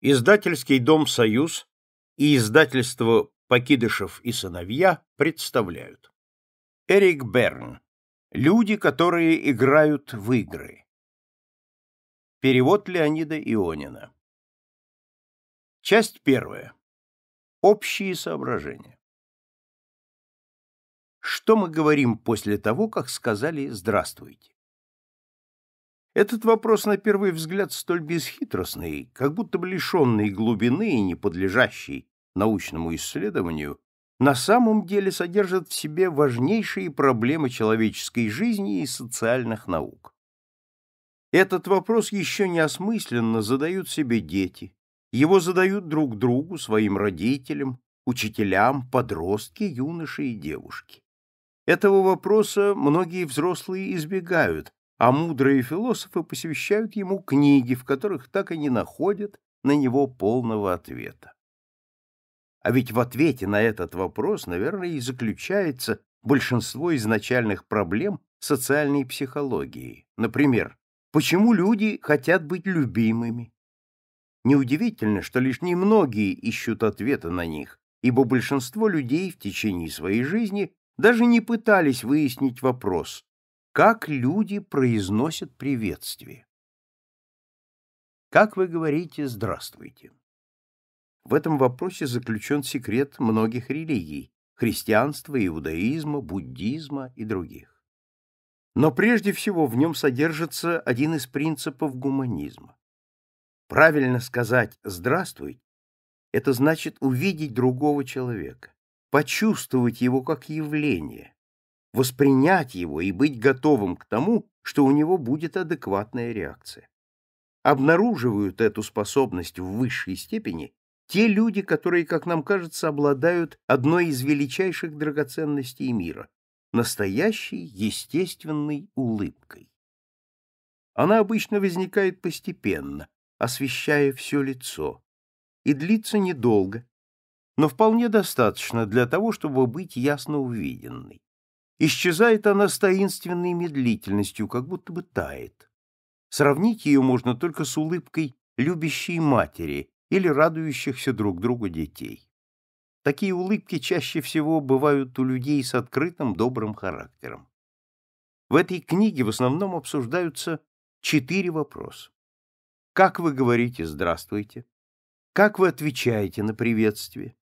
Издательский дом «Союз» и издательство «Покидышев и сыновья» представляют. Эрик Берн. Люди, которые играют в игры. Перевод Леонида Ионина. Часть первая. Общие соображения. Что мы говорим после того, как сказали «здравствуйте»? Этот вопрос на первый взгляд столь бесхитростный, как будто бы лишенный глубины и не подлежащий научному исследованию, на самом деле содержит в себе важнейшие проблемы человеческой жизни и социальных наук. Этот вопрос еще неосмысленно задают себе дети, его задают друг другу, своим родителям, учителям, подростки, юноши и девушки. Этого вопроса многие взрослые избегают, а мудрые философы посвящают ему книги, в которых так и не находят на него полного ответа. А ведь в ответе на этот вопрос, наверное, и заключается большинство изначальных проблем социальной психологии. Например, почему люди хотят быть любимыми? Неудивительно, что лишь немногие ищут ответа на них, ибо большинство людей в течение своей жизни даже не пытались выяснить вопрос, как люди произносят приветствие? Как вы говорите «здравствуйте»? В этом вопросе заключен секрет многих религий – христианства, иудаизма, буддизма и других. Но прежде всего в нем содержится один из принципов гуманизма. Правильно сказать "здравствуйте" – это значит увидеть другого человека, почувствовать его как явление, воспринять его и быть готовым к тому, что у него будет адекватная реакция. Обнаруживают эту способность в высшей степени те люди, которые, как нам кажется, обладают одной из величайших драгоценностей мира – настоящей естественной улыбкой. Она обычно возникает постепенно, освещая все лицо, и длится недолго, но вполне достаточно для того, чтобы быть ясно увиденной. Исчезает она с таинственной медлительностью, как будто бы тает. Сравнить ее можно только с улыбкой любящей матери или радующихся друг другу детей. Такие улыбки чаще всего бывают у людей с открытым добрым характером. В этой книге в основном обсуждаются четыре вопроса. Как вы говорите «здравствуйте»? Как вы отвечаете на приветствие?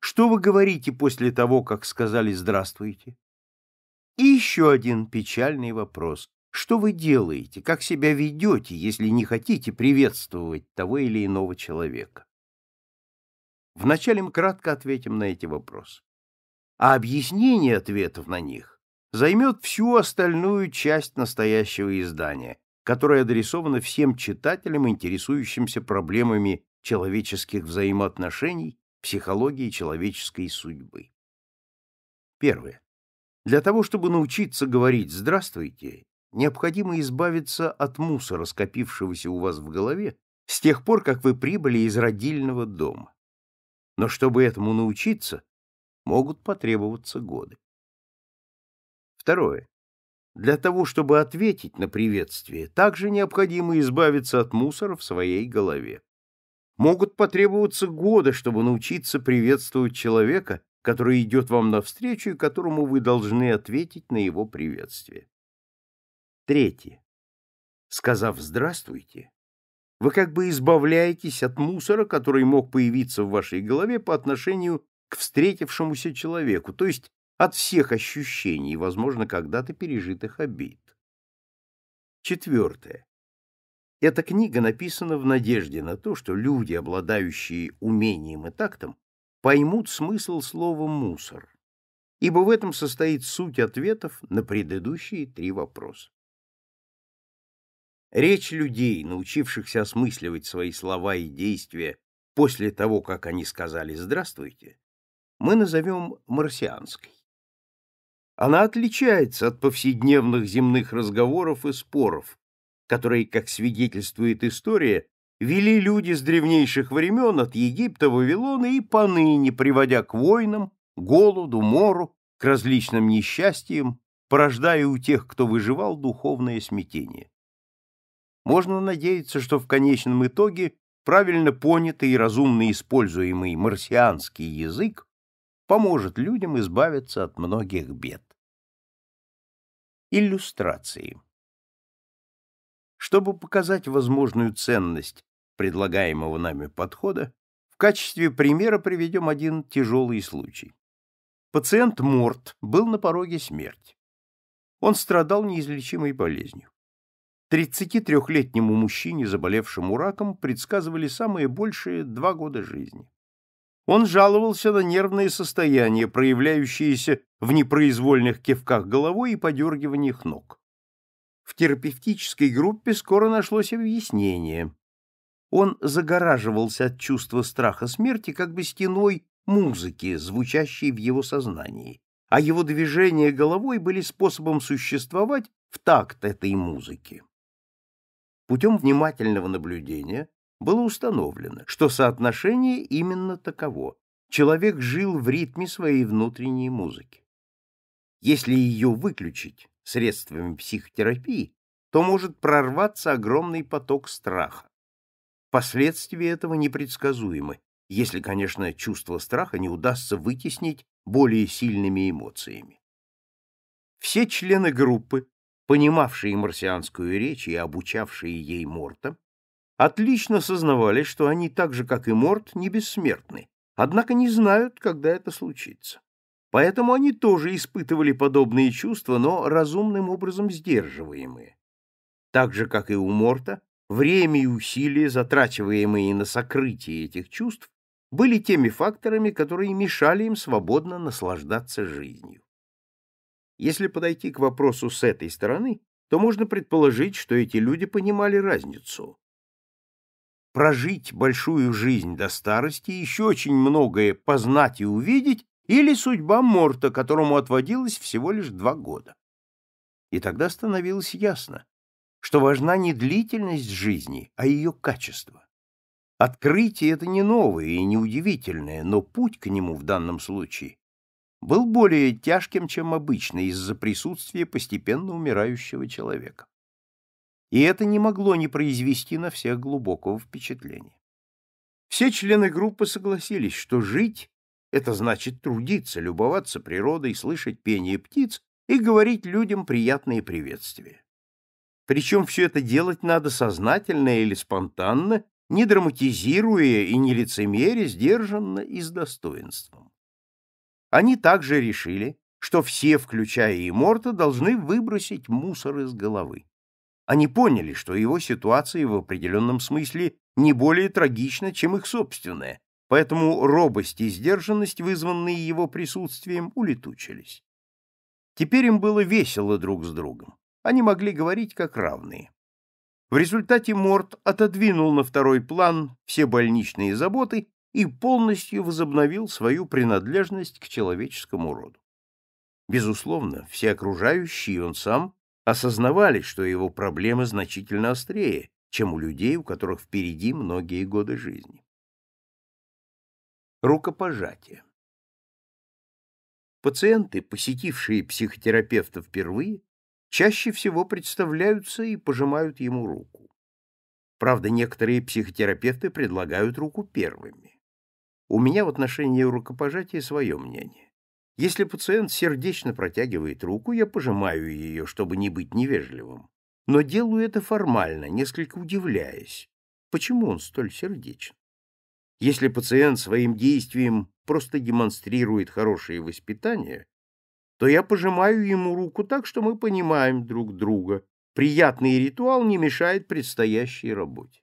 Что вы говорите после того, как сказали «здравствуйте»? И еще один печальный вопрос. Что вы делаете, как себя ведете, если не хотите приветствовать того или иного человека? Вначале мы кратко ответим на эти вопросы. А объяснение ответов на них займет всю остальную часть настоящего издания, которое адресовано всем читателям, интересующимся проблемами человеческих взаимоотношений, психологии человеческой судьбы. Первое. Для того, чтобы научиться говорить «здравствуйте», необходимо избавиться от мусора, скопившегося у вас в голове, с тех пор, как вы прибыли из родильного дома. Но чтобы этому научиться, могут потребоваться годы. Второе. Для того, чтобы ответить на приветствие, также необходимо избавиться от мусора в своей голове. Могут потребоваться годы, чтобы научиться приветствовать человека, который идет вам навстречу и которому вы должны ответить на его приветствие. Третье. Сказав «здравствуйте», вы как бы избавляетесь от мусора, который мог появиться в вашей голове по отношению к встретившемуся человеку, то есть от всех ощущений, возможно, когда-то пережитых обид. Четвертое. Эта книга написана в надежде на то, что люди, обладающие умением и тактом, поймут смысл слова «мусор», ибо в этом состоит суть ответов на предыдущие три вопроса. Речь людей, научившихся осмысливать свои слова и действия после того, как они сказали «здравствуйте», мы назовем марсианской. Она отличается от повседневных земных разговоров и споров, которые, как свидетельствует история, вели люди с древнейших времен от Египта, Вавилона и поныне, приводя к войнам, голоду, мору, к различным несчастьям, порождая у тех, кто выживал, духовное смятение. Можно надеяться, что в конечном итоге правильно понятый и разумно используемый марсианский язык поможет людям избавиться от многих бед. Иллюстрации Чтобы показать возможную ценность предлагаемого нами подхода, в качестве примера приведем один тяжелый случай. Пациент Морт был на пороге смерти. Он страдал неизлечимой болезнью. 33-летнему мужчине, заболевшему раком, предсказывали самые большие два года жизни. Он жаловался на нервное состояние, проявляющееся в непроизвольных кивках головой и подергиваниях ног. В терапевтической группе скоро нашлось объяснение. Он загораживался от чувства страха смерти как бы стеной музыки, звучащей в его сознании, а его движения головой были способом существовать в такт этой музыки. Путем внимательного наблюдения было установлено, что соотношение именно таково. Человек жил в ритме своей внутренней музыки. Если ее выключить средствами психотерапии, то может прорваться огромный поток страха. Последствия этого непредсказуемы, если, конечно, чувство страха не удастся вытеснить более сильными эмоциями. Все члены группы, понимавшие марсианскую речь и обучавшие ей Морта, отлично сознавали, что они так же, как и Морт, не бессмертны, однако не знают, когда это случится. Поэтому они тоже испытывали подобные чувства, но разумным образом сдерживаемые. Так же, как и у Морта, Время и усилия, затрачиваемые на сокрытие этих чувств, были теми факторами, которые мешали им свободно наслаждаться жизнью. Если подойти к вопросу с этой стороны, то можно предположить, что эти люди понимали разницу. Прожить большую жизнь до старости, еще очень многое познать и увидеть, или судьба Морта, которому отводилось всего лишь два года. И тогда становилось ясно, что важна не длительность жизни, а ее качество. Открытие это не новое и не удивительное, но путь к нему в данном случае был более тяжким, чем обычно, из-за присутствия постепенно умирающего человека. И это не могло не произвести на всех глубокого впечатления. Все члены группы согласились, что жить — это значит трудиться, любоваться природой, слышать пение птиц и говорить людям приятные приветствия. Причем все это делать надо сознательно или спонтанно, не драматизируя и не лицемеря, сдержанно и с достоинством. Они также решили, что все, включая и Морта, должны выбросить мусор из головы. Они поняли, что его ситуация в определенном смысле не более трагична, чем их собственная, поэтому робость и сдержанность, вызванные его присутствием, улетучились. Теперь им было весело друг с другом. Они могли говорить как равные. В результате Морт отодвинул на второй план все больничные заботы и полностью возобновил свою принадлежность к человеческому роду. Безусловно, все окружающие и он сам осознавали, что его проблемы значительно острее, чем у людей, у которых впереди многие годы жизни. Рукопожатие. Пациенты, посетившие психотерапевта впервые, чаще всего представляются и пожимают ему руку. Правда, некоторые психотерапевты предлагают руку первыми. У меня в отношении рукопожатия свое мнение. Если пациент сердечно протягивает руку, я пожимаю ее, чтобы не быть невежливым, но делаю это формально, несколько удивляясь, почему он столь сердечен. Если пациент своим действием просто демонстрирует хорошее воспитание, то я пожимаю ему руку так, что мы понимаем друг друга. Приятный ритуал не мешает предстоящей работе.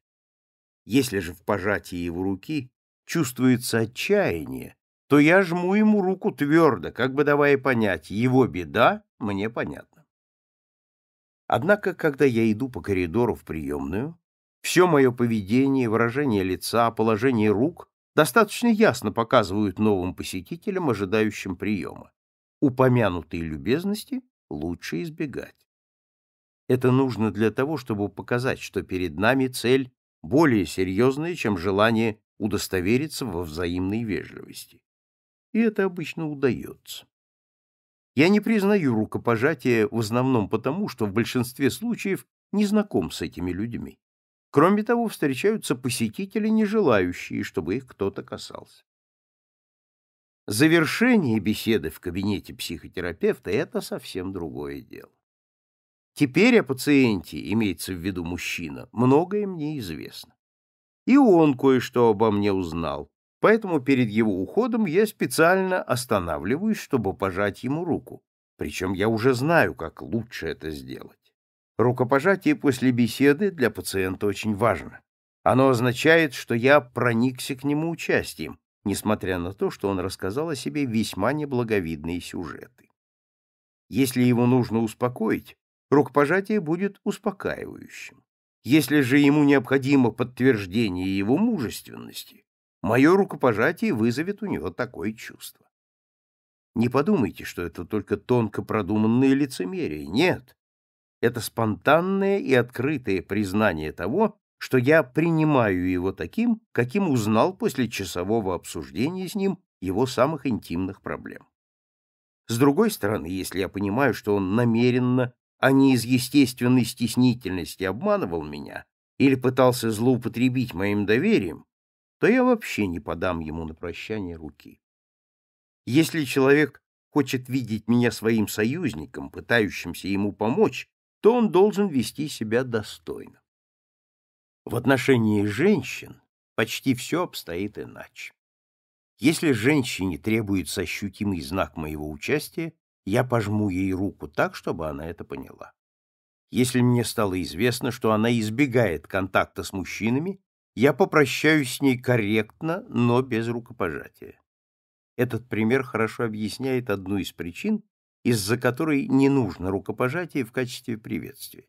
Если же в пожатии его руки чувствуется отчаяние, то я жму ему руку твердо, как бы давая понять, его беда мне понятна. Однако, когда я иду по коридору в приемную, все мое поведение, выражение лица, положение рук достаточно ясно показывают новым посетителям, ожидающим приема. Упомянутые любезности лучше избегать. Это нужно для того, чтобы показать, что перед нами цель более серьезная, чем желание удостовериться во взаимной вежливости. И это обычно удается. Я не признаю рукопожатия в основном потому, что в большинстве случаев не знаком с этими людьми. Кроме того, встречаются посетители, не желающие, чтобы их кто-то касался. Завершение беседы в кабинете психотерапевта – это совсем другое дело. Теперь о пациенте, имеется в виду мужчина, многое мне известно. И он кое-что обо мне узнал, поэтому перед его уходом я специально останавливаюсь, чтобы пожать ему руку. Причем я уже знаю, как лучше это сделать. Рукопожатие после беседы для пациента очень важно. Оно означает, что я проникся к нему участием, несмотря на то, что он рассказал о себе весьма неблаговидные сюжеты. Если его нужно успокоить, рукопожатие будет успокаивающим. Если же ему необходимо подтверждение его мужественности, мое рукопожатие вызовет у него такое чувство. Не подумайте, что это только тонко продуманные лицемерие. Нет, это спонтанное и открытое признание того, что я принимаю его таким, каким узнал после часового обсуждения с ним его самых интимных проблем. С другой стороны, если я понимаю, что он намеренно, а не из естественной стеснительности обманывал меня или пытался злоупотребить моим доверием, то я вообще не подам ему на прощание руки. Если человек хочет видеть меня своим союзником, пытающимся ему помочь, то он должен вести себя достойно. В отношении женщин почти все обстоит иначе. Если женщине требуется ощутимый знак моего участия, я пожму ей руку так, чтобы она это поняла. Если мне стало известно, что она избегает контакта с мужчинами, я попрощаюсь с ней корректно, но без рукопожатия. Этот пример хорошо объясняет одну из причин, из-за которой не нужно рукопожатие в качестве приветствия.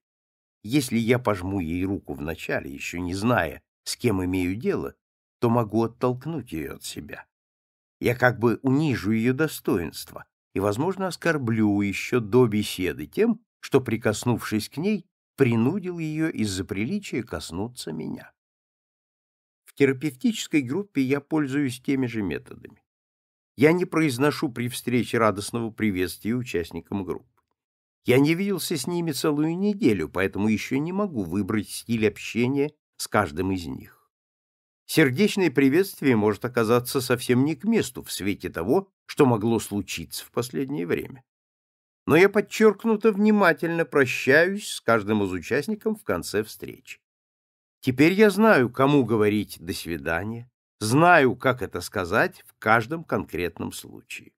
Если я пожму ей руку вначале, еще не зная, с кем имею дело, то могу оттолкнуть ее от себя. Я как бы унижу ее достоинство и, возможно, оскорблю еще до беседы тем, что, прикоснувшись к ней, принудил ее из-за приличия коснуться меня. В терапевтической группе я пользуюсь теми же методами. Я не произношу при встрече радостного приветствия участникам группы. Я не виделся с ними целую неделю, поэтому еще не могу выбрать стиль общения с каждым из них. Сердечное приветствие может оказаться совсем не к месту в свете того, что могло случиться в последнее время. Но я подчеркнуто внимательно прощаюсь с каждым из участников в конце встречи. Теперь я знаю, кому говорить «до свидания», знаю, как это сказать в каждом конкретном случае.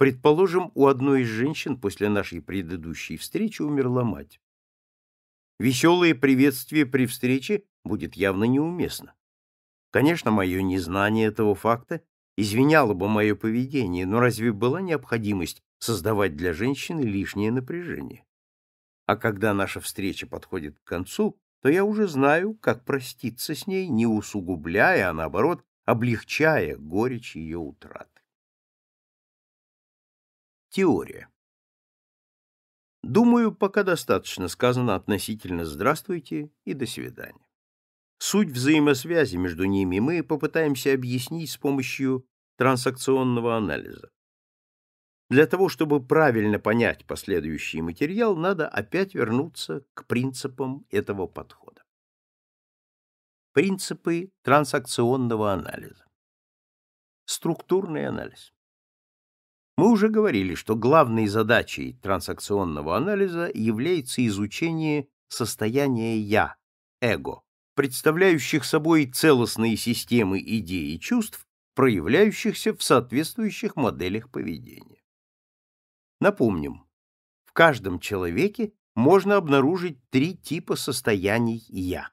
Предположим, у одной из женщин после нашей предыдущей встречи умерла мать. Веселое приветствие при встрече будет явно неуместно. Конечно, мое незнание этого факта извиняло бы мое поведение, но разве была необходимость создавать для женщины лишнее напряжение? А когда наша встреча подходит к концу, то я уже знаю, как проститься с ней, не усугубляя, а наоборот, облегчая горечь ее утраты. Теория. Думаю, пока достаточно сказано относительно «здравствуйте» и «до свидания». Суть взаимосвязи между ними мы попытаемся объяснить с помощью трансакционного анализа. Для того, чтобы правильно понять последующий материал, надо опять вернуться к принципам этого подхода. Принципы трансакционного анализа. Структурный анализ. Мы уже говорили, что главной задачей трансакционного анализа является изучение состояния «я», эго, представляющих собой целостные системы идей и чувств, проявляющихся в соответствующих моделях поведения. Напомним, в каждом человеке можно обнаружить три типа состояний «я».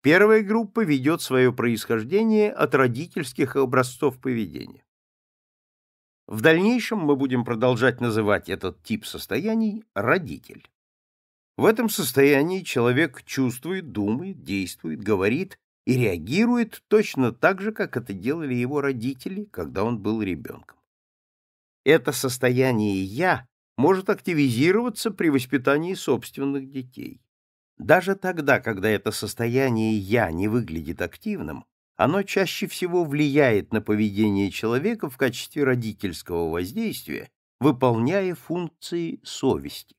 Первая группа ведет свое происхождение от родительских образцов поведения. В дальнейшем мы будем продолжать называть этот тип состояний родитель. В этом состоянии человек чувствует, думает, действует, говорит и реагирует точно так же, как это делали его родители, когда он был ребенком. Это состояние «я» может активизироваться при воспитании собственных детей. Даже тогда, когда это состояние «я» не выглядит активным, оно чаще всего влияет на поведение человека в качестве родительского воздействия, выполняя функции совести.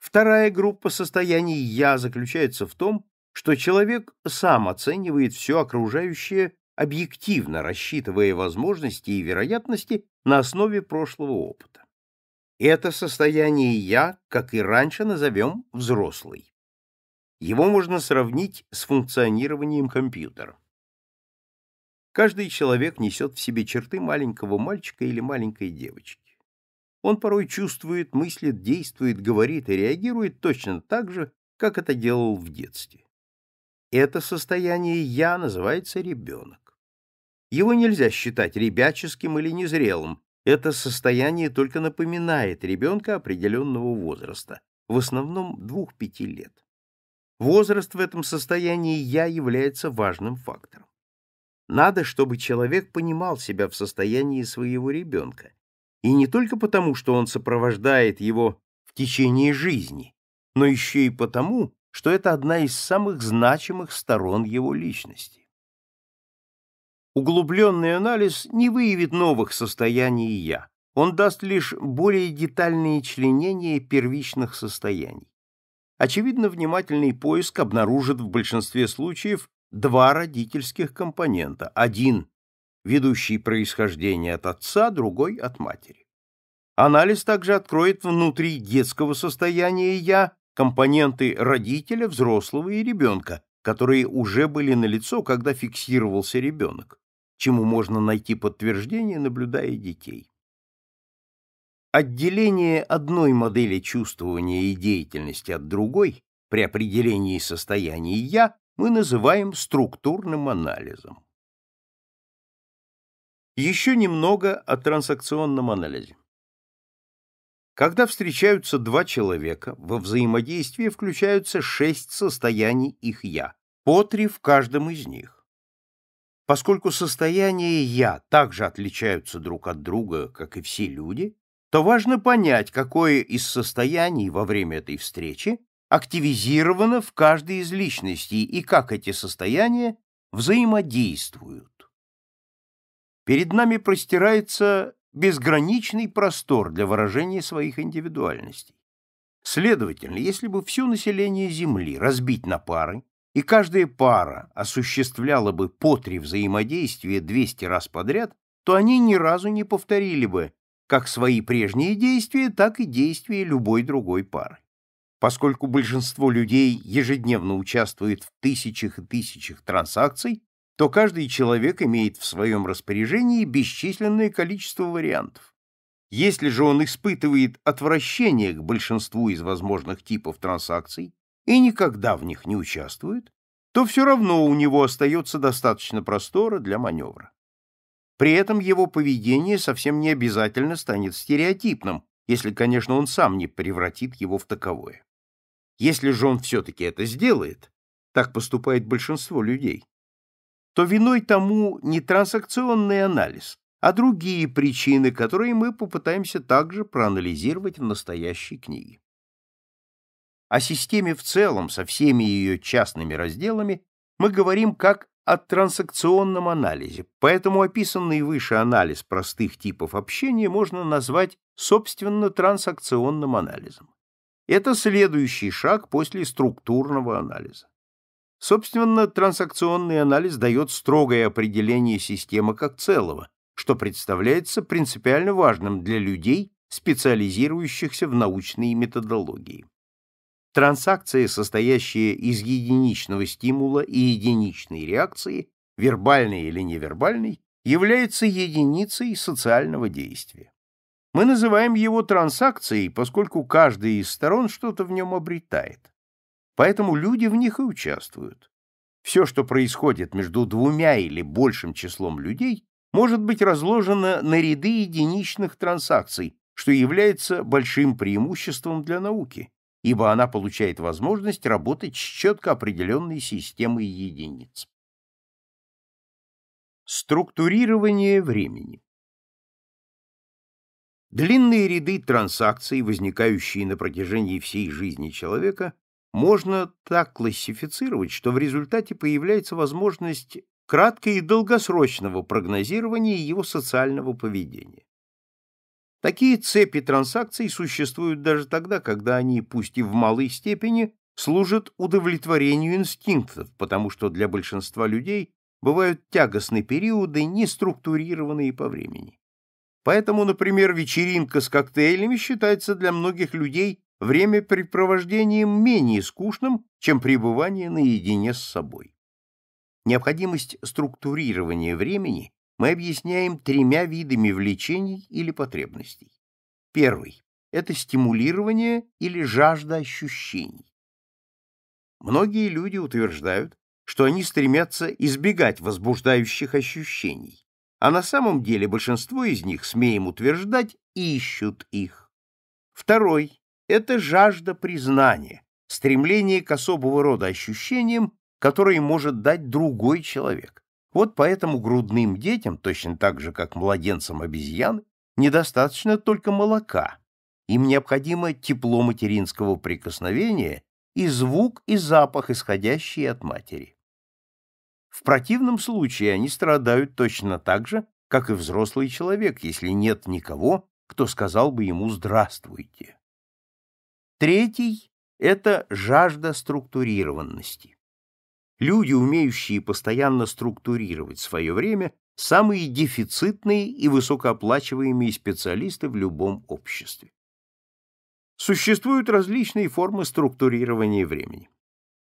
Вторая группа состояний «я» заключается в том, что человек сам оценивает все окружающее объективно, рассчитывая возможности и вероятности на основе прошлого опыта. Это состояние «я», как и раньше, назовем «взрослый». Его можно сравнить с функционированием компьютера. Каждый человек несет в себе черты маленького мальчика или маленькой девочки. Он порой чувствует, мыслит, действует, говорит и реагирует точно так же, как это делал в детстве. Это состояние «я» называется ребенок. Его нельзя считать ребяческим или незрелым. Это состояние только напоминает ребенка определенного возраста, в основном двух-пяти лет. Возраст в этом состоянии «я» является важным фактором. Надо, чтобы человек понимал себя в состоянии своего ребенка. И не только потому, что он сопровождает его в течение жизни, но еще и потому, что это одна из самых значимых сторон его личности. Углубленный анализ не выявит новых состояний «я», он даст лишь более детальные членения первичных состояний. Очевидно, внимательный поиск обнаружит в большинстве случаев два родительских компонента. Один – ведущий происхождение от отца, другой – от матери. Анализ также откроет внутри детского состояния «я» компоненты родителя, взрослого и ребенка, которые уже были налицо, когда фиксировался ребенок, чему можно найти подтверждение, наблюдая детей. Отделение одной модели чувствования и деятельности от другой при определении состояния «я» мы называем структурным анализом. Еще немного о трансакционном анализе. Когда встречаются два человека, во взаимодействие включаются шесть состояний их «я», по три в каждом из них. Поскольку состояния «я» также отличаются друг от друга, как и все люди, то важно понять, какое из состояний во время этой встречи активизировано в каждой из личностей и как эти состояния взаимодействуют. Перед нами простирается безграничный простор для выражения своих индивидуальностей. Следовательно, если бы все население Земли разбить на пары, и каждая пара осуществляла бы по три взаимодействия 200 раз подряд, то они ни разу не повторили бы как свои прежние действия, так и действия любой другой пары. Поскольку большинство людей ежедневно участвует в тысячах и тысячах транзакций, то каждый человек имеет в своем распоряжении бесчисленное количество вариантов. Если же он испытывает отвращение к большинству из возможных типов транзакций и никогда в них не участвует, то все равно у него остается достаточно простора для маневра. При этом его поведение совсем не обязательно станет стереотипным, если, конечно, он сам не превратит его в таковое. Если же он все-таки это сделает, так поступает большинство людей, то виной тому не трансакционный анализ, а другие причины, которые мы попытаемся также проанализировать в настоящей книге. О системе в целом со всеми ее частными разделами мы говорим как о трансакционном анализе, поэтому описанный выше анализ простых типов общения можно назвать, собственно, трансакционным анализом. Это следующий шаг после структурного анализа. Собственно, трансакционный анализ дает строгое определение системы как целого, что представляется принципиально важным для людей, специализирующихся в научной методологии. Транзакции, состоящие из единичного стимула и единичной реакции, вербальной или невербальной, являются единицей социального действия. Мы называем его транзакцией, поскольку каждая из сторон что-то в нем обретает. Поэтому люди в них и участвуют. Все, что происходит между двумя или большим числом людей, может быть разложено на ряды единичных транзакций, что является большим преимуществом для науки, ибо она получает возможность работать с четко определенной системой единиц. Структурирование времени Длинные ряды транзакций, возникающие на протяжении всей жизни человека, можно так классифицировать, что в результате появляется возможность кратко- и долгосрочного прогнозирования его социального поведения. Такие цепи транзакций существуют даже тогда, когда они, пусть и в малой степени, служат удовлетворению инстинктов, потому что для большинства людей бывают тягостные периоды, не структурированные по времени. Поэтому, например, вечеринка с коктейлями считается для многих людей времяпрепровождением менее скучным, чем пребывание наедине с собой. Необходимость структурирования времени мы объясняем тремя видами влечений или потребностей. Первый – это стимулирование или жажда ощущений. Многие люди утверждают, что они стремятся избегать возбуждающих ощущений, а на самом деле большинство из них, смеем утверждать, ищут их. Второй – это жажда признания, стремление к особого рода ощущениям, которые может дать другой человек. Вот поэтому грудным детям, точно так же, как младенцам обезьян, недостаточно только молока. Им необходимо тепло материнского прикосновения и звук и запах, исходящие от матери. В противном случае они страдают точно так же, как и взрослый человек, если нет никого, кто сказал бы ему «здравствуйте». Третий — это жажда структурированности. Люди, умеющие постоянно структурировать свое время, самые дефицитные и высокооплачиваемые специалисты в любом обществе. Существуют различные формы структурирования времени.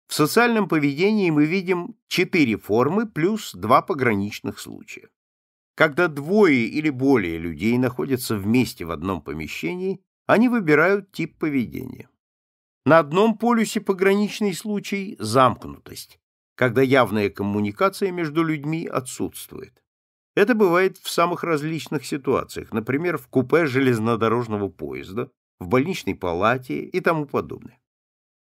В социальном поведении мы видим четыре формы плюс два пограничных случая. Когда двое или более людей находятся вместе в одном помещении, они выбирают тип поведения. На одном полюсе пограничный случай – замкнутость, когда явная коммуникация между людьми отсутствует. Это бывает в самых различных ситуациях, например, в купе железнодорожного поезда, в больничной палате и тому подобное.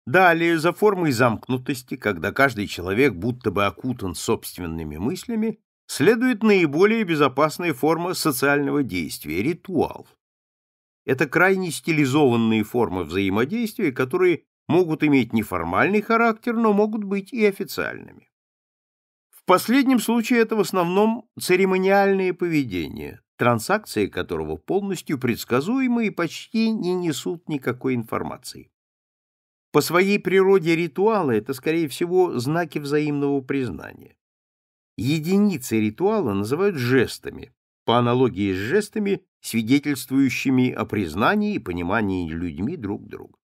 Далее, за формой замкнутости, когда каждый человек будто бы окутан собственными мыслями, следует наиболее безопасная форма социального действия – ритуал. Это крайне стилизованные формы взаимодействия, которые могут иметь неформальный характер, но могут быть и официальными. В последнем случае это в основном церемониальное поведение, транзакции которого полностью предсказуемы и почти не несут никакой информации. По своей природе ритуалы – это, скорее всего, знаки взаимного признания. Единицы ритуала называют жестами, по аналогии с жестами, свидетельствующими о признании и понимании людьми друг друга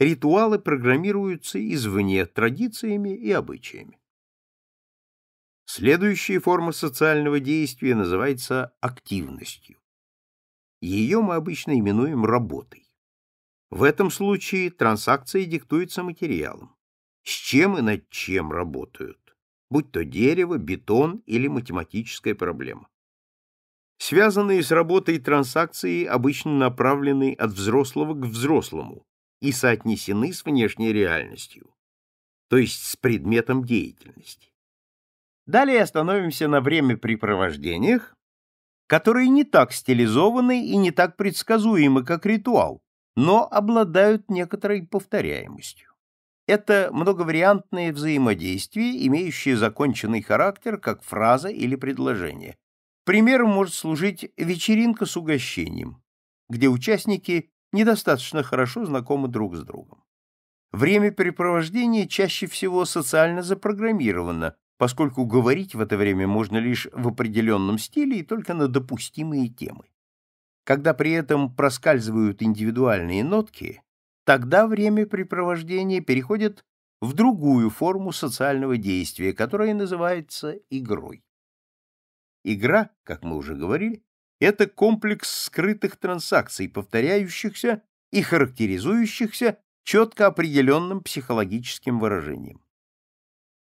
ритуалы программируются извне традициями и обычаями. Следующая форма социального действия называется активностью. Ее мы обычно именуем работой. В этом случае транзакция диктуется материалом. С чем и над чем работают, будь то дерево, бетон или математическая проблема. Связанные с работой транзакции обычно направлены от взрослого к взрослому, и соотнесены с внешней реальностью, то есть с предметом деятельности. Далее остановимся на времяпрепровождениях, которые не так стилизованы и не так предсказуемы, как ритуал, но обладают некоторой повторяемостью. Это многовариантные взаимодействия, имеющие законченный характер как фраза или предложение. Примером может служить вечеринка с угощением, где участники недостаточно хорошо знакомы друг с другом. Время Времяпрепровождение чаще всего социально запрограммировано, поскольку говорить в это время можно лишь в определенном стиле и только на допустимые темы. Когда при этом проскальзывают индивидуальные нотки, тогда время времяпрепровождение переходит в другую форму социального действия, которая называется игрой. Игра, как мы уже говорили, это комплекс скрытых транзакций, повторяющихся и характеризующихся четко определенным психологическим выражением.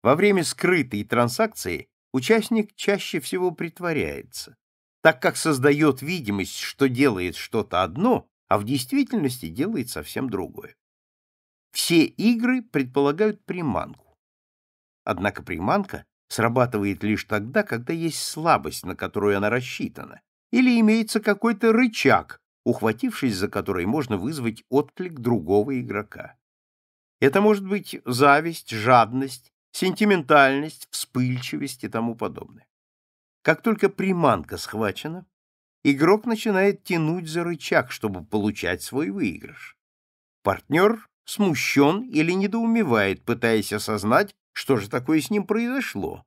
Во время скрытой транзакции участник чаще всего притворяется, так как создает видимость, что делает что-то одно, а в действительности делает совсем другое. Все игры предполагают приманку. Однако приманка срабатывает лишь тогда, когда есть слабость, на которую она рассчитана, или имеется какой-то рычаг, ухватившись за который можно вызвать отклик другого игрока. Это может быть зависть, жадность, сентиментальность, вспыльчивость и тому подобное. Как только приманка схвачена, игрок начинает тянуть за рычаг, чтобы получать свой выигрыш. Партнер смущен или недоумевает, пытаясь осознать, что же такое с ним произошло,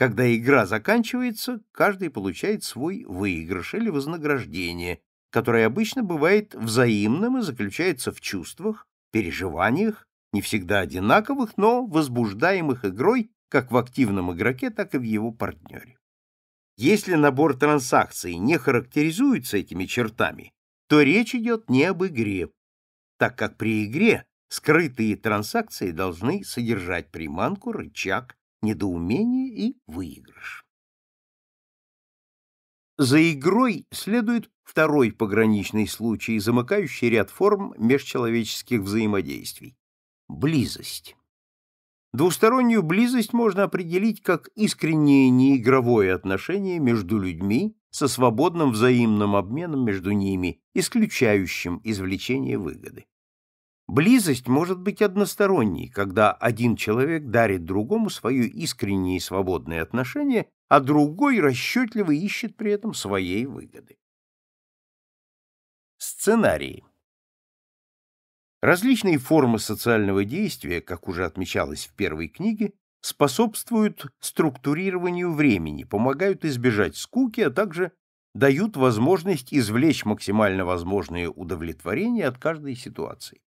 когда игра заканчивается, каждый получает свой выигрыш или вознаграждение, которое обычно бывает взаимным и заключается в чувствах, переживаниях, не всегда одинаковых, но возбуждаемых игрой как в активном игроке, так и в его партнере. Если набор транзакций не характеризуется этими чертами, то речь идет не об игре, так как при игре скрытые транзакции должны содержать приманку, рычаг, недоумение и выигрыш. За игрой следует второй пограничный случай, замыкающий ряд форм межчеловеческих взаимодействий – близость. Двустороннюю близость можно определить как искреннее неигровое отношение между людьми со свободным взаимным обменом между ними, исключающим извлечение выгоды. Близость может быть односторонней, когда один человек дарит другому свое искреннее и свободное отношение, а другой расчетливо ищет при этом своей выгоды. Сценарии. Различные формы социального действия, как уже отмечалось в первой книге, способствуют структурированию времени, помогают избежать скуки, а также дают возможность извлечь максимально возможное удовлетворение от каждой ситуации.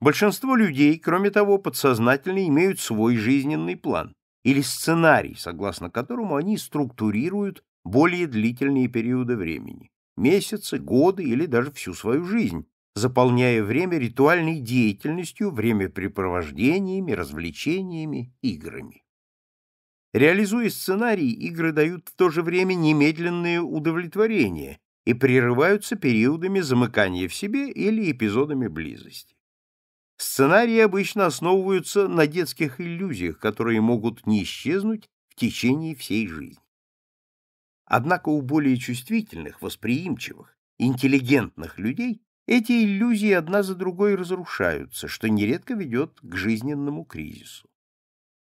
Большинство людей, кроме того, подсознательно имеют свой жизненный план или сценарий, согласно которому они структурируют более длительные периоды времени – месяцы, годы или даже всю свою жизнь, заполняя время ритуальной деятельностью, времяпрепровождениями, развлечениями, играми. Реализуя сценарий, игры дают в то же время немедленное удовлетворение и прерываются периодами замыкания в себе или эпизодами близости. Сценарии обычно основываются на детских иллюзиях, которые могут не исчезнуть в течение всей жизни. Однако у более чувствительных, восприимчивых, интеллигентных людей эти иллюзии одна за другой разрушаются, что нередко ведет к жизненному кризису.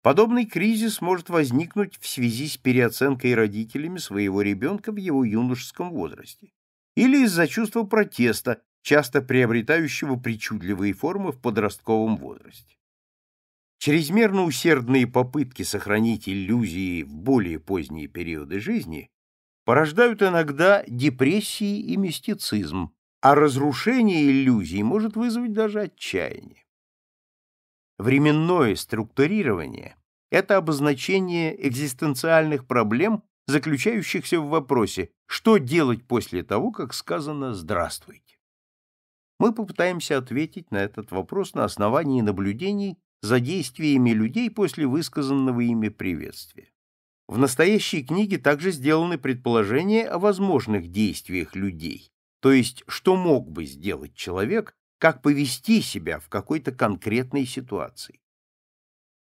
Подобный кризис может возникнуть в связи с переоценкой родителями своего ребенка в его юношеском возрасте или из-за чувства протеста часто приобретающего причудливые формы в подростковом возрасте. Чрезмерно усердные попытки сохранить иллюзии в более поздние периоды жизни порождают иногда депрессии и мистицизм, а разрушение иллюзий может вызвать даже отчаяние. Временное структурирование – это обозначение экзистенциальных проблем, заключающихся в вопросе, что делать после того, как сказано «здравствуйте» мы попытаемся ответить на этот вопрос на основании наблюдений за действиями людей после высказанного ими приветствия. В настоящей книге также сделаны предположения о возможных действиях людей, то есть что мог бы сделать человек, как повести себя в какой-то конкретной ситуации.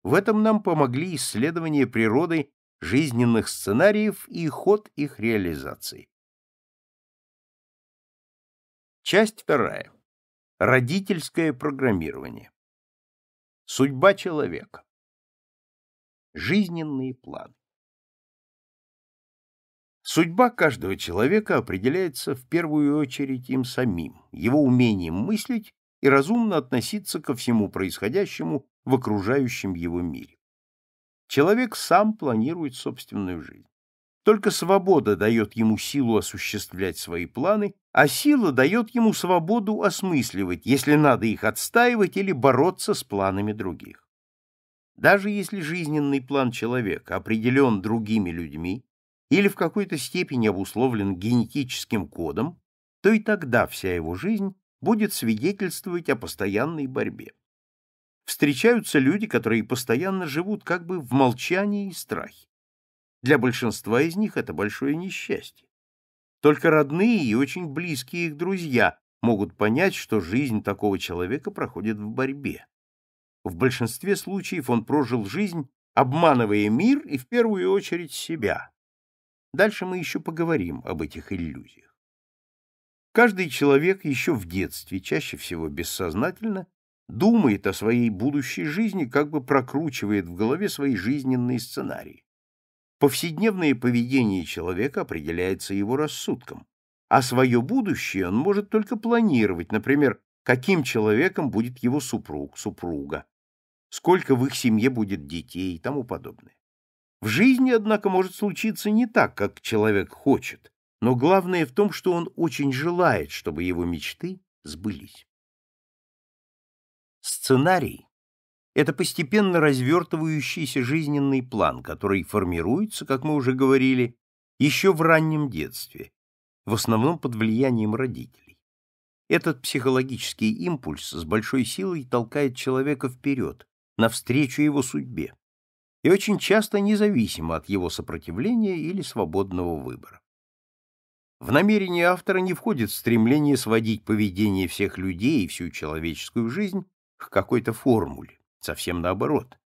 В этом нам помогли исследования природы жизненных сценариев и ход их реализации. Часть вторая. Родительское программирование. Судьба человека. Жизненные планы. Судьба каждого человека определяется в первую очередь им самим, его умением мыслить и разумно относиться ко всему происходящему в окружающем его мире. Человек сам планирует собственную жизнь. Только свобода дает ему силу осуществлять свои планы, а сила дает ему свободу осмысливать, если надо их отстаивать или бороться с планами других. Даже если жизненный план человека определен другими людьми или в какой-то степени обусловлен генетическим кодом, то и тогда вся его жизнь будет свидетельствовать о постоянной борьбе. Встречаются люди, которые постоянно живут как бы в молчании и страхе. Для большинства из них это большое несчастье. Только родные и очень близкие их друзья могут понять, что жизнь такого человека проходит в борьбе. В большинстве случаев он прожил жизнь, обманывая мир и в первую очередь себя. Дальше мы еще поговорим об этих иллюзиях. Каждый человек еще в детстве, чаще всего бессознательно, думает о своей будущей жизни, как бы прокручивает в голове свои жизненные сценарии. Повседневное поведение человека определяется его рассудком, а свое будущее он может только планировать, например, каким человеком будет его супруг, супруга, сколько в их семье будет детей и тому подобное. В жизни, однако, может случиться не так, как человек хочет, но главное в том, что он очень желает, чтобы его мечты сбылись. Сценарий это постепенно развертывающийся жизненный план, который формируется, как мы уже говорили, еще в раннем детстве, в основном под влиянием родителей. Этот психологический импульс с большой силой толкает человека вперед, навстречу его судьбе, и очень часто независимо от его сопротивления или свободного выбора. В намерение автора не входит стремление сводить поведение всех людей и всю человеческую жизнь к какой-то формуле. Совсем наоборот.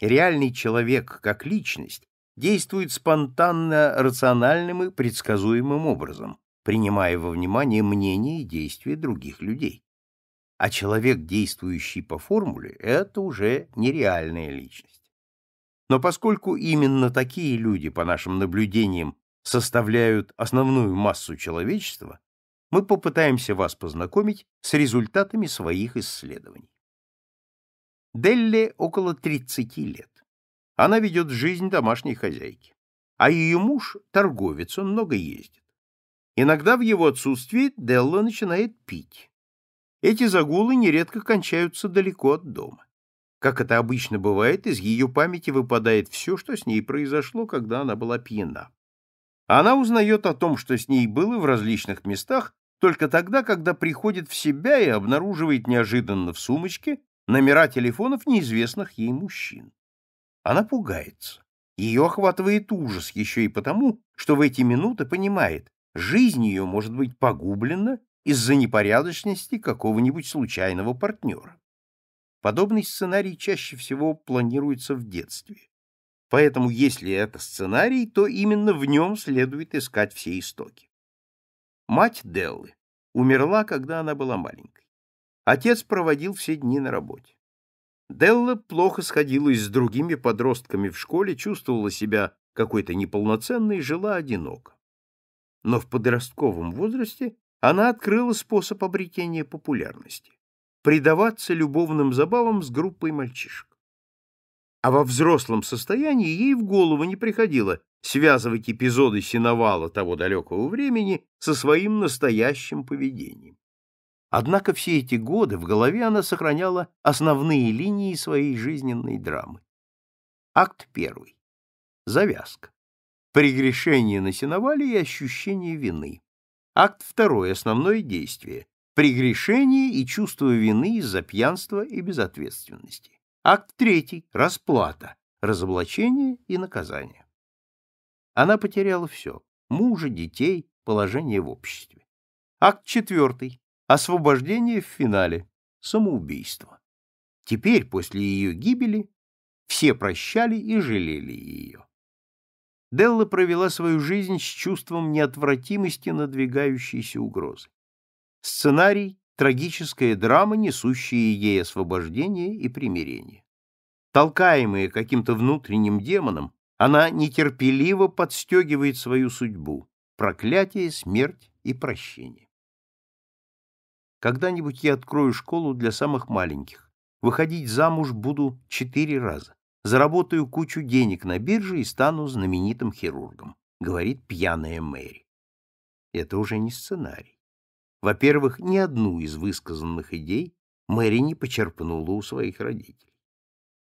Реальный человек, как личность, действует спонтанно рациональным и предсказуемым образом, принимая во внимание мнения и действия других людей. А человек, действующий по формуле, это уже нереальная личность. Но поскольку именно такие люди, по нашим наблюдениям, составляют основную массу человечества, мы попытаемся вас познакомить с результатами своих исследований. Делли около 30 лет. Она ведет жизнь домашней хозяйки. А ее муж – торговец, он много ездит. Иногда в его отсутствии Делла начинает пить. Эти загулы нередко кончаются далеко от дома. Как это обычно бывает, из ее памяти выпадает все, что с ней произошло, когда она была пьяна. Она узнает о том, что с ней было в различных местах, только тогда, когда приходит в себя и обнаруживает неожиданно в сумочке номера телефонов неизвестных ей мужчин. Она пугается. Ее охватывает ужас еще и потому, что в эти минуты понимает, жизнь ее может быть погублена из-за непорядочности какого-нибудь случайного партнера. Подобный сценарий чаще всего планируется в детстве. Поэтому, если это сценарий, то именно в нем следует искать все истоки. Мать Деллы умерла, когда она была маленькой. Отец проводил все дни на работе. Делла плохо сходилась с другими подростками в школе, чувствовала себя какой-то неполноценной и жила одиноко. Но в подростковом возрасте она открыла способ обретения популярности — предаваться любовным забавам с группой мальчишек. А во взрослом состоянии ей в голову не приходило связывать эпизоды синовала того далекого времени со своим настоящим поведением. Однако все эти годы в голове она сохраняла основные линии своей жизненной драмы. Акт первый. Завязка. Пригрешение на сеновале и ощущение вины. Акт второй. Основное действие. Пригрешение и чувство вины из-за пьянства и безответственности. Акт третий. Расплата. Разоблачение и наказание. Она потеряла все. Мужа, детей, положение в обществе. Акт четвертый Освобождение в финале. Самоубийство. Теперь, после ее гибели, все прощали и жалели ее. Делла провела свою жизнь с чувством неотвратимости надвигающейся угрозы. Сценарий — трагическая драма, несущая ей освобождение и примирение. Толкаемая каким-то внутренним демоном, она нетерпеливо подстегивает свою судьбу — проклятие, смерть и прощение. Когда-нибудь я открою школу для самых маленьких. Выходить замуж буду четыре раза. Заработаю кучу денег на бирже и стану знаменитым хирургом, говорит пьяная Мэри. Это уже не сценарий. Во-первых, ни одну из высказанных идей Мэри не почерпнула у своих родителей.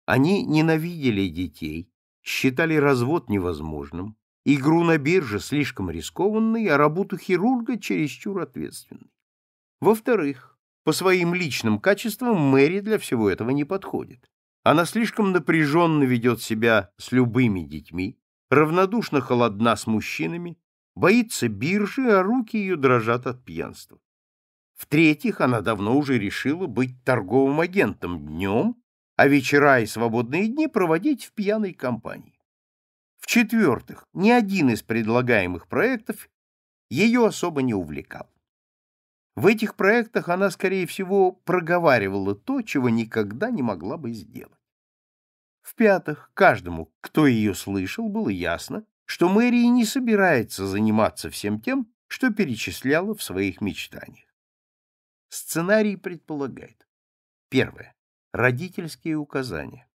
Они ненавидели детей, считали развод невозможным, игру на бирже слишком рискованной, а работу хирурга чересчур ответственной. Во-вторых, по своим личным качествам Мэри для всего этого не подходит. Она слишком напряженно ведет себя с любыми детьми, равнодушно холодна с мужчинами, боится биржи, а руки ее дрожат от пьянства. В-третьих, она давно уже решила быть торговым агентом днем, а вечера и свободные дни проводить в пьяной компании. В-четвертых, ни один из предлагаемых проектов ее особо не увлекал. В этих проектах она, скорее всего, проговаривала то, чего никогда не могла бы сделать. В-пятых, каждому, кто ее слышал, было ясно, что Мэри не собирается заниматься всем тем, что перечисляла в своих мечтаниях. Сценарий предполагает. Первое. Родительские указания.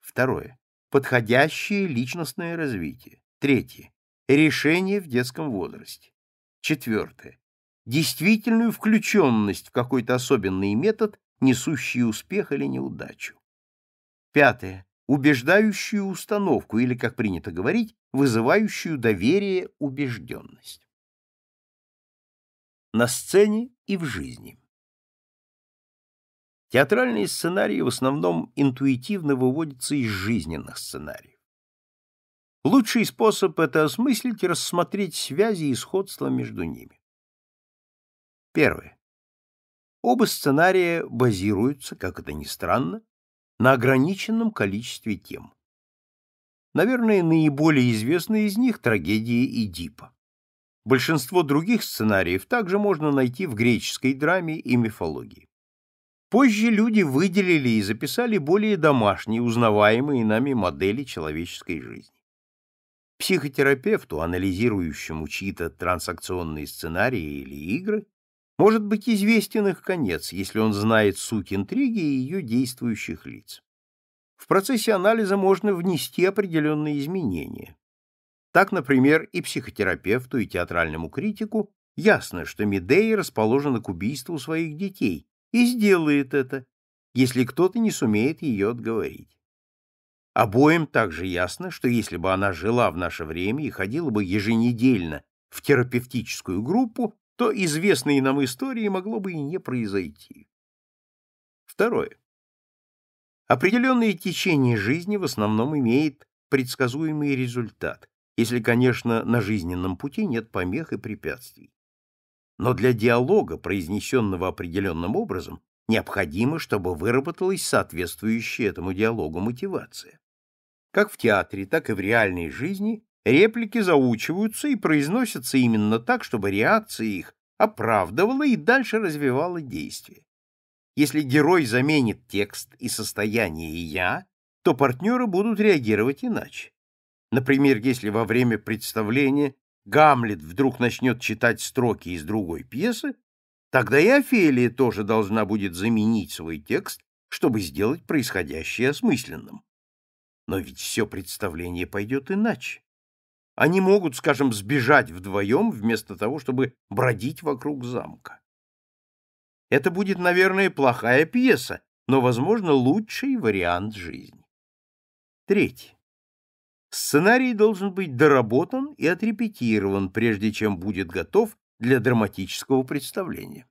Второе. Подходящее личностное развитие. Третье. Решение в детском возрасте. Четвертое действительную включенность в какой-то особенный метод, несущий успех или неудачу. Пятое. Убеждающую установку или, как принято говорить, вызывающую доверие убежденность. На сцене и в жизни. Театральные сценарии в основном интуитивно выводятся из жизненных сценариев. Лучший способ это осмыслить – и рассмотреть связи и сходства между ними. Первое. Оба сценария базируются, как это ни странно, на ограниченном количестве тем. Наверное, наиболее известные из них трагедия Эдипа. Большинство других сценариев также можно найти в греческой драме и мифологии. Позже люди выделили и записали более домашние, узнаваемые нами модели человеческой жизни. Психотерапевту, анализирующему чьи-то трансакционные сценарии или игры, может быть известен их конец, если он знает суть интриги и ее действующих лиц. В процессе анализа можно внести определенные изменения. Так, например, и психотерапевту, и театральному критику ясно, что Медея расположена к убийству своих детей и сделает это, если кто-то не сумеет ее отговорить. Обоим также ясно, что если бы она жила в наше время и ходила бы еженедельно в терапевтическую группу, то известные нам истории могло бы и не произойти. Второе. Определенное течение жизни в основном имеет предсказуемый результат, если, конечно, на жизненном пути нет помех и препятствий. Но для диалога, произнесенного определенным образом, необходимо, чтобы выработалась соответствующая этому диалогу мотивация. Как в театре, так и в реальной жизни Реплики заучиваются и произносятся именно так, чтобы реакция их оправдывала и дальше развивала действие. Если герой заменит текст и состояние «я», то партнеры будут реагировать иначе. Например, если во время представления Гамлет вдруг начнет читать строки из другой пьесы, тогда и Офелия тоже должна будет заменить свой текст, чтобы сделать происходящее осмысленным. Но ведь все представление пойдет иначе. Они могут, скажем, сбежать вдвоем, вместо того, чтобы бродить вокруг замка. Это будет, наверное, плохая пьеса, но, возможно, лучший вариант жизни. Третье. Сценарий должен быть доработан и отрепетирован, прежде чем будет готов для драматического представления.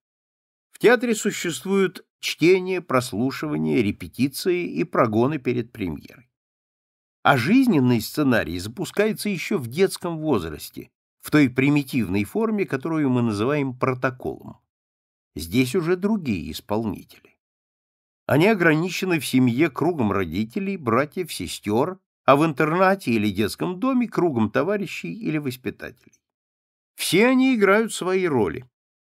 В театре существуют чтение, прослушивание, репетиции и прогоны перед премьерой. А жизненный сценарий запускается еще в детском возрасте, в той примитивной форме, которую мы называем протоколом. Здесь уже другие исполнители. Они ограничены в семье кругом родителей, братьев, сестер, а в интернате или детском доме кругом товарищей или воспитателей. Все они играют свои роли,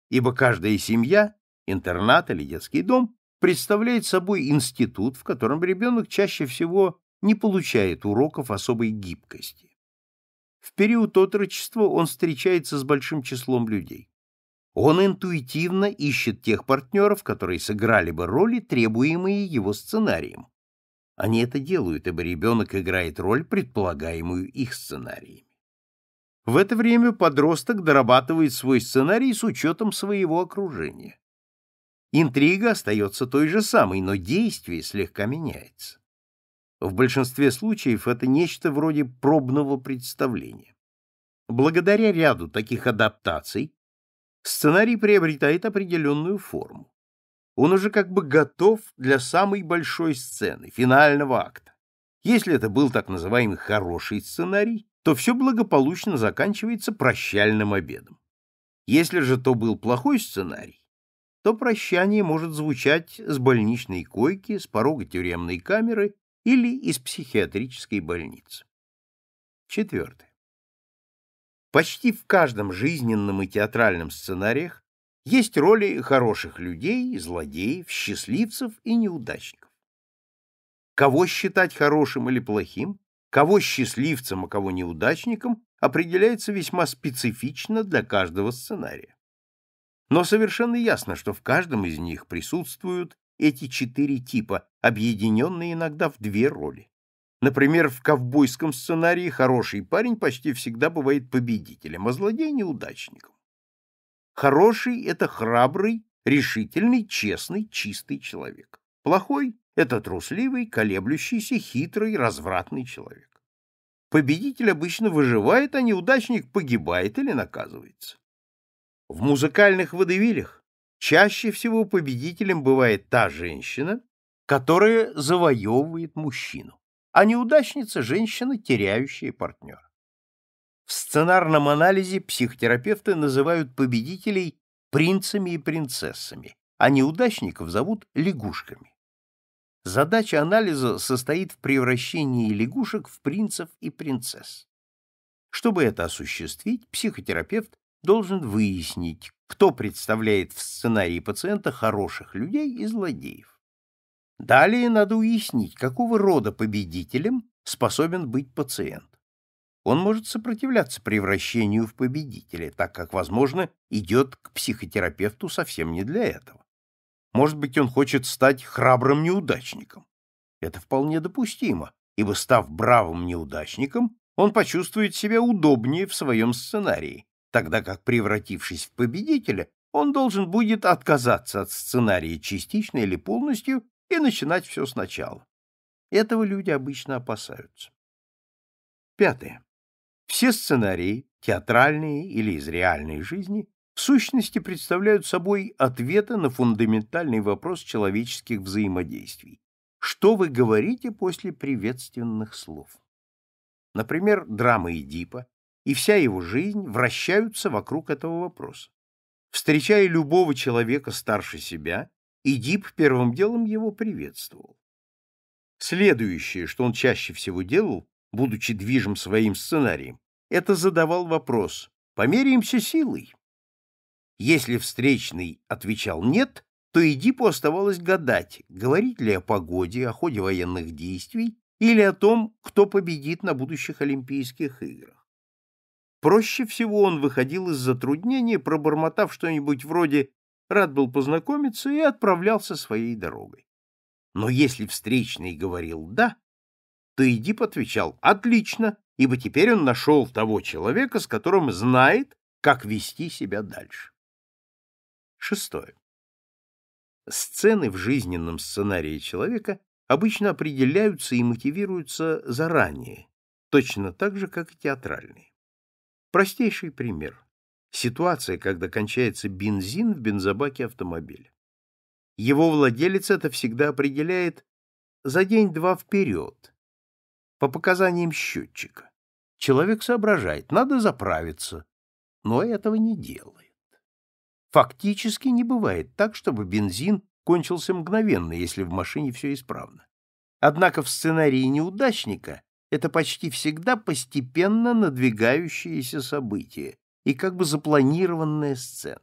ибо каждая семья, интернат или детский дом представляет собой институт, в котором ребенок чаще всего не получает уроков особой гибкости. В период отрочества он встречается с большим числом людей. Он интуитивно ищет тех партнеров, которые сыграли бы роли, требуемые его сценарием. Они это делают, ибо ребенок играет роль, предполагаемую их сценариями. В это время подросток дорабатывает свой сценарий с учетом своего окружения. Интрига остается той же самой, но действие слегка меняется. В большинстве случаев это нечто вроде пробного представления. Благодаря ряду таких адаптаций сценарий приобретает определенную форму. Он уже как бы готов для самой большой сцены, финального акта. Если это был так называемый хороший сценарий, то все благополучно заканчивается прощальным обедом. Если же то был плохой сценарий, то прощание может звучать с больничной койки, с порога тюремной камеры или из психиатрической больницы. Четвертое. Почти в каждом жизненном и театральном сценариях есть роли хороших людей, злодеев, счастливцев и неудачников. Кого считать хорошим или плохим, кого счастливцем, а кого неудачником, определяется весьма специфично для каждого сценария. Но совершенно ясно, что в каждом из них присутствуют эти четыре типа, объединенные иногда в две роли. Например, в ковбойском сценарии хороший парень почти всегда бывает победителем, а злодей — неудачником. Хороший — это храбрый, решительный, честный, чистый человек. Плохой — это трусливый, колеблющийся, хитрый, развратный человек. Победитель обычно выживает, а неудачник погибает или наказывается. В музыкальных водевилях Чаще всего победителем бывает та женщина, которая завоевывает мужчину, а неудачница – женщина, теряющая партнера. В сценарном анализе психотерапевты называют победителей принцами и принцессами, а неудачников зовут лягушками. Задача анализа состоит в превращении лягушек в принцев и принцесс. Чтобы это осуществить, психотерапевт должен выяснить, кто представляет в сценарии пациента хороших людей и злодеев. Далее надо уяснить, какого рода победителем способен быть пациент. Он может сопротивляться превращению в победителя, так как, возможно, идет к психотерапевту совсем не для этого. Может быть, он хочет стать храбрым неудачником. Это вполне допустимо, ибо, став бравым неудачником, он почувствует себя удобнее в своем сценарии, тогда как, превратившись в победителя, он должен будет отказаться от сценария частично или полностью и начинать все сначала. Этого люди обычно опасаются. Пятое. Все сценарии, театральные или из реальной жизни, в сущности представляют собой ответы на фундаментальный вопрос человеческих взаимодействий. Что вы говорите после приветственных слов? Например, драма Эдипа и вся его жизнь вращаются вокруг этого вопроса. Встречая любого человека старше себя, Идип первым делом его приветствовал. Следующее, что он чаще всего делал, будучи движим своим сценарием, это задавал вопрос «Померяемся силой?» Если встречный отвечал «нет», то Эдипу оставалось гадать, говорить ли о погоде, о ходе военных действий или о том, кто победит на будущих Олимпийских играх. Проще всего он выходил из затруднения, пробормотав что-нибудь вроде «рад был познакомиться» и отправлялся своей дорогой. Но если встречный говорил «да», то Эдип отвечал «отлично», ибо теперь он нашел того человека, с которым знает, как вести себя дальше. Шестое. Сцены в жизненном сценарии человека обычно определяются и мотивируются заранее, точно так же, как и театральные. Простейший пример. Ситуация, когда кончается бензин в бензобаке автомобиля. Его владелец это всегда определяет за день-два вперед, по показаниям счетчика. Человек соображает, надо заправиться, но этого не делает. Фактически не бывает так, чтобы бензин кончился мгновенно, если в машине все исправно. Однако в сценарии неудачника это почти всегда постепенно надвигающиеся события и как бы запланированная сцена.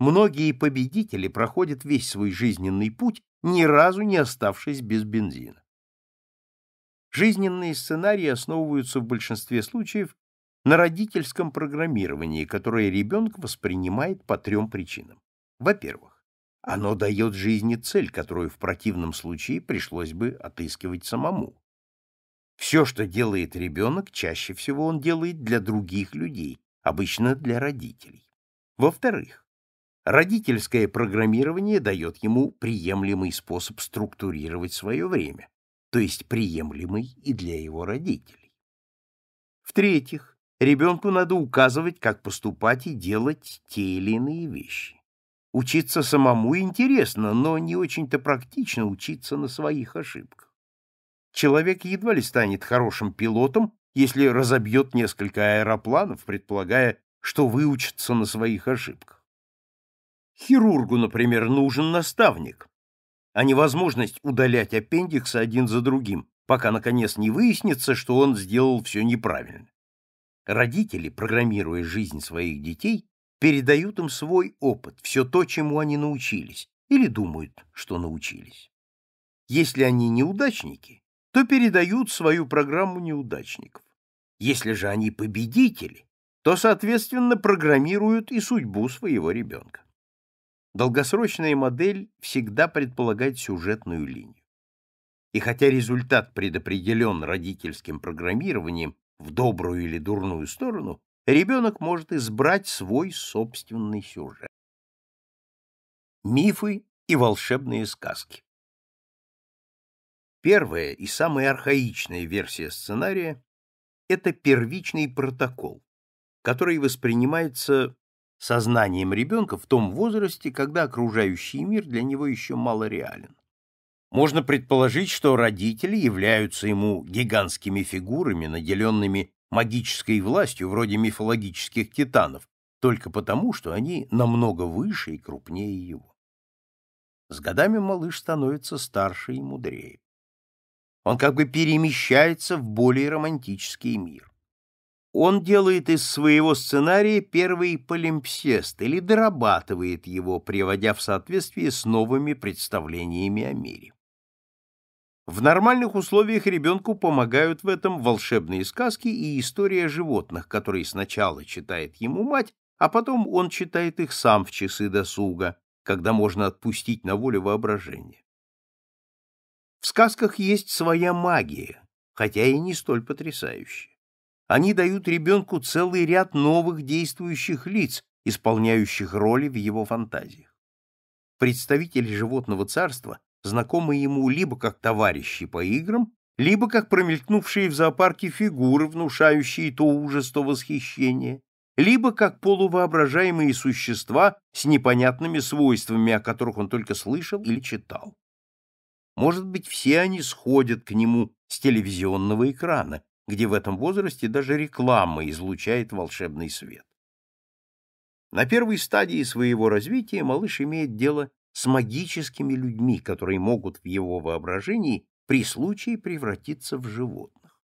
Многие победители проходят весь свой жизненный путь, ни разу не оставшись без бензина. Жизненные сценарии основываются в большинстве случаев на родительском программировании, которое ребенок воспринимает по трем причинам. Во-первых, оно дает жизни цель, которую в противном случае пришлось бы отыскивать самому. Все, что делает ребенок, чаще всего он делает для других людей, обычно для родителей. Во-вторых, родительское программирование дает ему приемлемый способ структурировать свое время, то есть приемлемый и для его родителей. В-третьих, ребенку надо указывать, как поступать и делать те или иные вещи. Учиться самому интересно, но не очень-то практично учиться на своих ошибках. Человек едва ли станет хорошим пилотом, если разобьет несколько аэропланов, предполагая, что выучится на своих ошибках. Хирургу, например, нужен наставник, а не возможность удалять аппендиксы один за другим, пока, наконец, не выяснится, что он сделал все неправильно. Родители, программируя жизнь своих детей, передают им свой опыт, все то, чему они научились, или думают, что научились. Если они неудачники, то передают свою программу неудачников. Если же они победители, то, соответственно, программируют и судьбу своего ребенка. Долгосрочная модель всегда предполагает сюжетную линию. И хотя результат предопределен родительским программированием в добрую или дурную сторону, ребенок может избрать свой собственный сюжет. Мифы и волшебные сказки Первая и самая архаичная версия сценария – это первичный протокол, который воспринимается сознанием ребенка в том возрасте, когда окружающий мир для него еще мало реален. Можно предположить, что родители являются ему гигантскими фигурами, наделенными магической властью вроде мифологических титанов, только потому, что они намного выше и крупнее его. С годами малыш становится старше и мудрее. Он как бы перемещается в более романтический мир. Он делает из своего сценария первый полимпсест или дорабатывает его, приводя в соответствие с новыми представлениями о мире. В нормальных условиях ребенку помогают в этом волшебные сказки и история животных, которые сначала читает ему мать, а потом он читает их сам в часы досуга, когда можно отпустить на волю воображение. В сказках есть своя магия, хотя и не столь потрясающая. Они дают ребенку целый ряд новых действующих лиц, исполняющих роли в его фантазиях. Представители животного царства знакомы ему либо как товарищи по играм, либо как промелькнувшие в зоопарке фигуры, внушающие то ужас, то восхищение, либо как полувоображаемые существа с непонятными свойствами, о которых он только слышал или читал. Может быть, все они сходят к нему с телевизионного экрана, где в этом возрасте даже реклама излучает волшебный свет. На первой стадии своего развития малыш имеет дело с магическими людьми, которые могут в его воображении при случае превратиться в животных.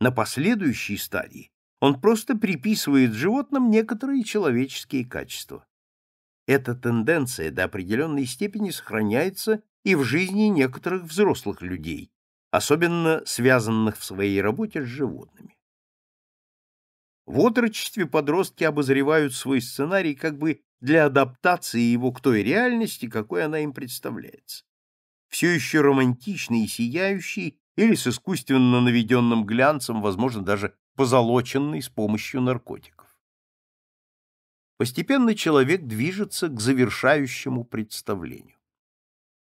На последующей стадии он просто приписывает животным некоторые человеческие качества. Эта тенденция до определенной степени сохраняется и в жизни некоторых взрослых людей, особенно связанных в своей работе с животными. В отрочестве подростки обозревают свой сценарий как бы для адаптации его к той реальности, какой она им представляется. Все еще романтичный и сияющий, или с искусственно наведенным глянцем, возможно, даже позолоченный с помощью наркотиков. Постепенно человек движется к завершающему представлению.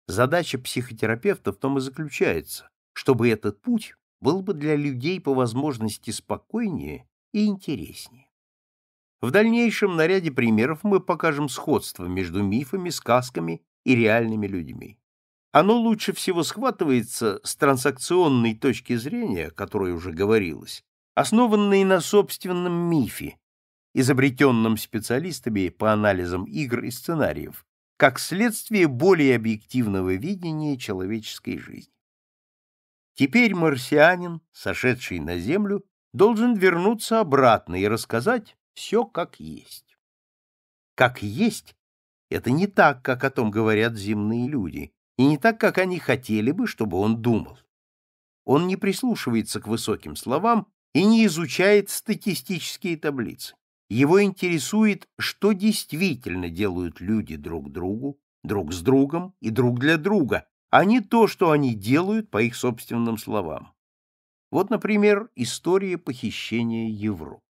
Задача психотерапевта в том и заключается, чтобы этот путь был бы для людей по возможности спокойнее и интереснее. В дальнейшем на ряде примеров мы покажем сходство между мифами, сказками и реальными людьми. Оно лучше всего схватывается с трансакционной точки зрения, о которой уже говорилось, основанной на собственном мифе, изобретенном специалистами по анализам игр и сценариев, как следствие более объективного видения человеческой жизни. Теперь марсианин, сошедший на Землю, должен вернуться обратно и рассказать все как есть. Как есть — это не так, как о том говорят земные люди, и не так, как они хотели бы, чтобы он думал. Он не прислушивается к высоким словам и не изучает статистические таблицы. Его интересует, что действительно делают люди друг другу, друг с другом и друг для друга, а не то, что они делают по их собственным словам. Вот, например, история похищения Европы.